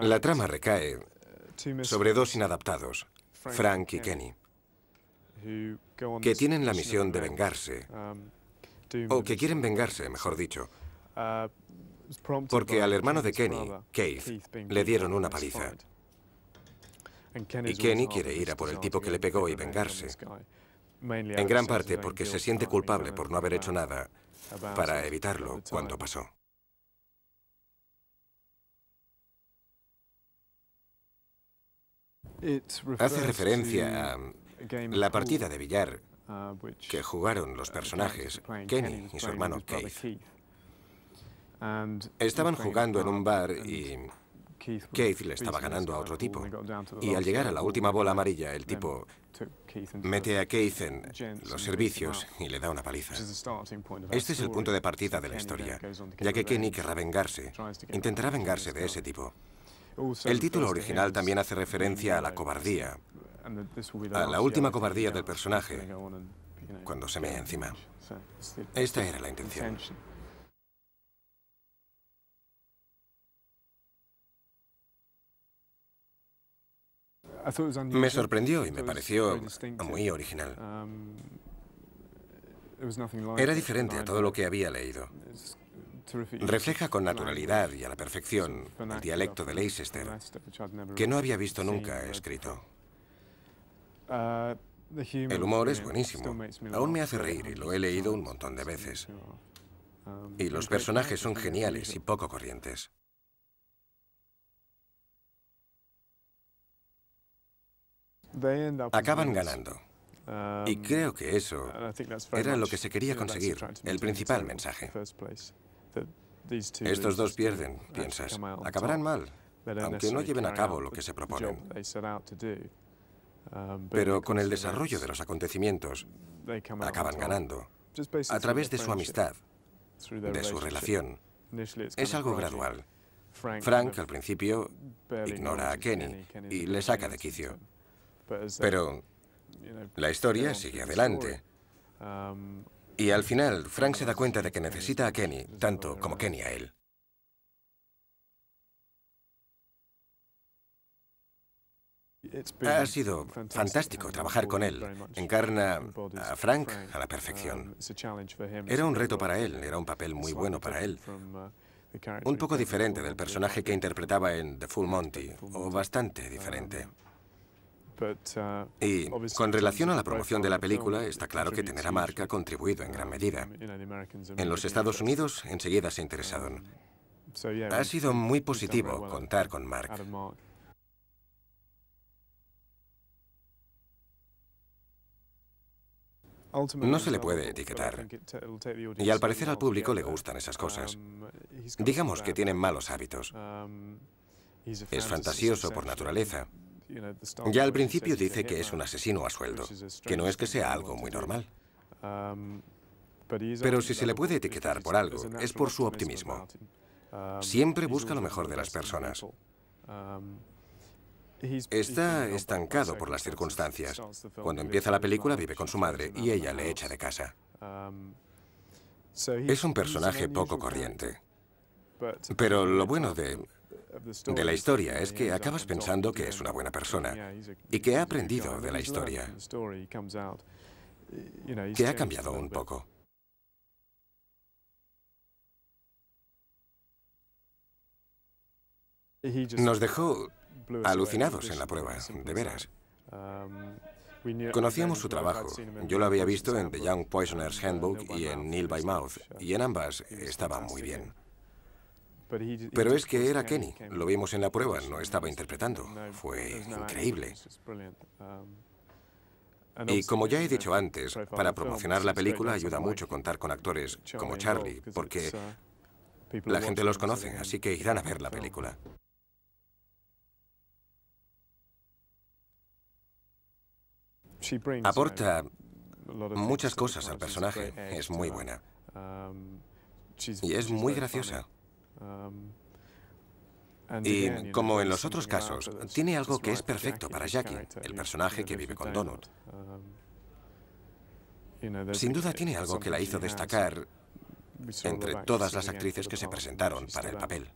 La trama recae sobre dos inadaptados, Frank y Kenny, que tienen la misión de vengarse, um, o que quieren vengarse, mejor dicho, uh, porque al hermano de Kenny, Keith, le dieron una paliza. Y Kenny quiere ir a por el tipo que le pegó y vengarse, en gran parte porque se siente culpable por no haber hecho uh, nada para evitarlo cuando pasó. Hace referencia a la partida de billar uh, que jugaron los uh, personajes, Kenny y su hermano Keith. Estaban jugando en un bar y Keith le estaba ganando a otro tipo. Y al llegar a la última bola amarilla, el tipo mete a Keith en los servicios y le da una paliza. Este es el punto de partida de la historia, ya que Kenny querrá vengarse, intentará vengarse de ese tipo. El título original también hace referencia a la cobardía, a la última cobardía del personaje, cuando se mea encima. Esta era la intención. Me sorprendió y me pareció muy original. Era diferente a todo lo que había leído. Refleja con naturalidad y a la perfección el dialecto de Leicester, que no había visto nunca escrito. Uh, el humor es buenísimo. Aún me hace reír y lo he leído un montón de veces. Um, y los personajes son geniales y poco corrientes. Acaban ganando. Um, y creo que eso era lo que se quería conseguir, el principal mensaje. Estos dos pierden, piensas. Acabarán mal, aunque no lleven a cabo lo que se proponen. Um, Pero con el desarrollo de los acontecimientos, acaban ganando, a través de su amistad, de su relación. Es algo gradual. Frank, al principio, ignora a Kenny y le saca de quicio. Pero la historia sigue adelante. Um, y al final, Frank se da cuenta de que necesita a Kenny, tanto como Kenny a él. Ha sido fantástico trabajar con él. Encarna a Frank a la perfección. Era un reto para él, era un papel muy bueno para él. Un poco diferente del personaje que interpretaba en The Full Monty, o bastante diferente. Uh, y con relación a la promoción de la película, está claro que tener a Mark ha contribuido en gran um, medida. En los Estados Unidos enseguida se interesaron. Um, ha sido muy positivo contar con Mark. No se le puede etiquetar. Y al parecer al público le gustan esas cosas. Um, Digamos que tienen malos hábitos. Es fantasioso por naturaleza. Ya al principio dice que es un asesino a sueldo, que no es que sea algo muy normal. Pero si se le puede etiquetar por algo, es por su optimismo. Siempre busca lo mejor de las personas. Está estancado por las circunstancias. Cuando empieza la película vive con su madre y ella le echa de casa. Es un personaje poco corriente. Pero lo bueno de de la historia es que acabas pensando que es una buena persona y que ha aprendido de la historia, que ha cambiado un poco. Nos dejó alucinados en la prueba, de veras. Um, Conocíamos su trabajo. Yo lo había visto en The Young Poisoner's uh, Handbook y en Neil by Mouth, y en ambas estaba muy bien. Pero es que era Kenny, lo vimos en la prueba, no estaba interpretando. Fue increíble. Y como ya he dicho antes, para promocionar la película ayuda mucho contar con actores como Charlie, porque la gente los conoce, así que irán a ver la película. Aporta muchas cosas al personaje, es muy buena. Y es muy graciosa. Um, y como en los otros casos, tiene algo que es perfecto para Jackie, el personaje que vive con Donut. Um, Sin duda tiene algo que la hizo destacar entre todas las actrices que se presentaron para el papel.